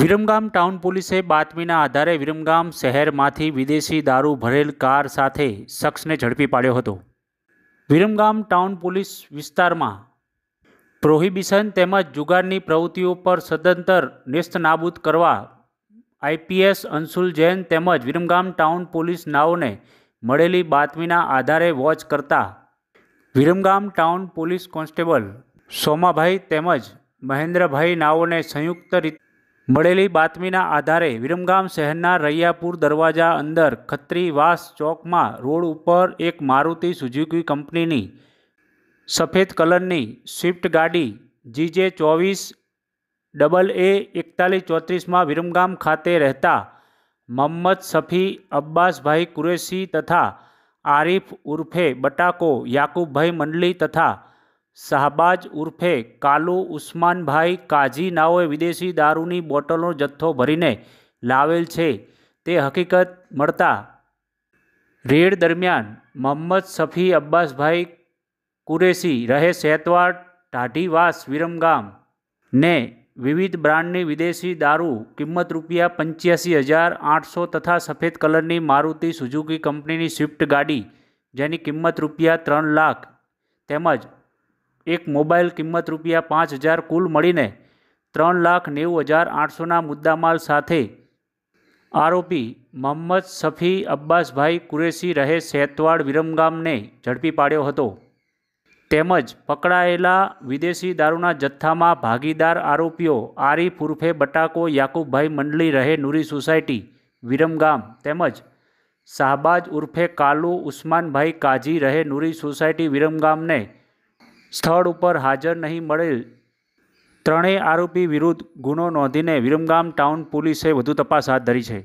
Viramgam town પોલીસે બાતમીના આધારે વિરમગામ શહેરમાંથી વિદેશી દારૂ ભરેલ કાર સાથે શખ્સને ઝડપી પાડ્યો હતો વિરમગામ ટાઉન પોલીસ વિસ્તારમાં પ્રોહિબિશન તેમજ જુગારની પ્રવૃત્તિઓ પર સદંતર નેસ્ત નાબૂદ કરવા આઈપીએસ અંશુલ જૈન તેમજ વિરમગામ ટાઉન પોલીસ નાઓને મળેલી બાતમીના આધારે વોચ કરતા Viramgam town police constable Somabhai તેમજ મહેન્દ્રભાઈ નાઓને સંયુક્ત રીતે મળેલી બાતમીના આધારે વિરમગામ શહેરના રૈયાપુર દરવાજા અંદર ખત્રીવાસ ચોકમાં રોડ ઉપર એક મારુતિ સુઝુકી કંપનીની સફેદ કલરની સ્વિફ્ટ ગાડી જીજે ચોવીસ ડબલ એ એકતાલીસ ચોત્રીસમાં વિરમગામ ખાતે રહેતા મહમ્મદ સફી અબ્બાસભાઈ કુરેશી તથા આરીફ ઉર્ફે બટાકો યાકુબભાઈ મંડલી તથા શાહબાજ ઉર્ફે કાલુ ઉસ્માનભાઈ કાજી નાઓએ વિદેશી દારૂની બોટલનો જથ્થો ભરીને લાવેલ છે તે હકીકત મળતા રેડ દરમિયાન મોહમ્મદ સફી અબ્બાસભાઈ કુરેશી રહે સેતવાડ ટાઢીવાસ વિરમગામ ને વિવિધ બ્રાન્ડની વિદેશી દારૂ કિંમત રૂપિયા પંચ્યાસી હજાર આઠસો તથા સફેદ કલરની મારુતિ સુઝુકી કંપનીની સ્વિફ્ટ ગાડી જેની કિંમત રૂપિયા ત્રણ લાખ તેમજ એક મોબાઈલ કિંમત રૂપિયા પાંચ હજાર કુલ મળીને ત્રણ લાખ નેવું હજાર આઠસોના મુદ્દામાલ સાથે આરોપી મોહમ્મદ સફી અબ્બાસભાઈ કુરેશી રહે સેતવાડ વિરમગામને ઝડપી પાડ્યો હતો તેમજ પકડાયેલા વિદેશી દારૂના જથ્થામાં ભાગીદાર આરોપીઓ આરી ઉર્ફે બટાકો યાકુબભાઈ મંડલી રહે નુરી સોસાયટી વિરમગામ તેમજ શાહબાજ ઉર્ફે કાલુ ઉસ્માનભાઈ કાજી રહે નુરી સોસાયટી વિરમગામને સ્થળ ઉપર હાજર નહીં મળેલ ત્રણેય આરોપી વિરુદ્ધ ગુનો નોંધીને વિરમગામ ટાઉન પોલીસે વધુ તપાસ હાથ ધરી છે